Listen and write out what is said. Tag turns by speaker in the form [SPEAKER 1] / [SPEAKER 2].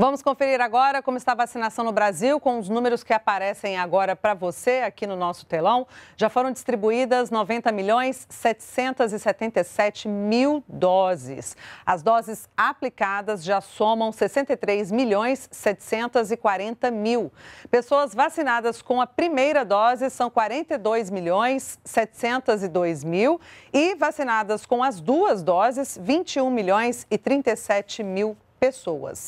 [SPEAKER 1] Vamos conferir agora como está a vacinação no Brasil, com os números que aparecem agora para você aqui no nosso telão. Já foram distribuídas 90 milhões 777 mil doses. As doses aplicadas já somam 63 milhões 740 mil. Pessoas vacinadas com a primeira dose são 42 milhões 702 mil e vacinadas com as duas doses, 21 milhões e 37 mil pessoas.